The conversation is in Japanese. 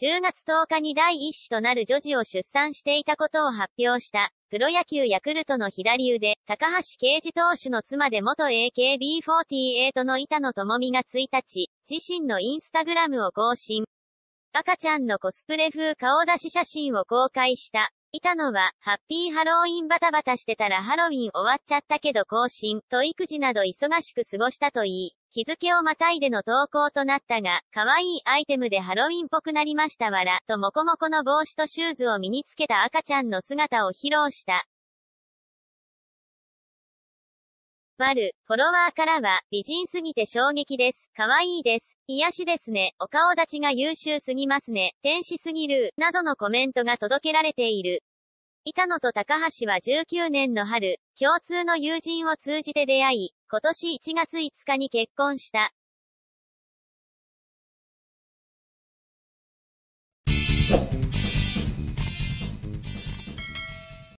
10月10日に第一子となる女児を出産していたことを発表した、プロ野球ヤクルトの左腕、高橋啓治投手の妻で元 AKB48 の板野智美が1日、自身のインスタグラムを更新。赤ちゃんのコスプレ風顔出し写真を公開した。板野は、ハッピーハロウィンバタバタしてたらハロウィン終わっちゃったけど更新、と育児など忙しく過ごしたといい、日付をまたいでの投稿となったが、可愛いアイテムでハロウィンっぽくなりましたわら、ともこもこの帽子とシューズを身につけた赤ちゃんの姿を披露した。わる、フォロワーからは、美人すぎて衝撃です。可愛いです。癒しですね。お顔立ちが優秀すぎますね。天使すぎる。などのコメントが届けられている。板野と高橋は19年の春、共通の友人を通じて出会い、今年1月5日に結婚した。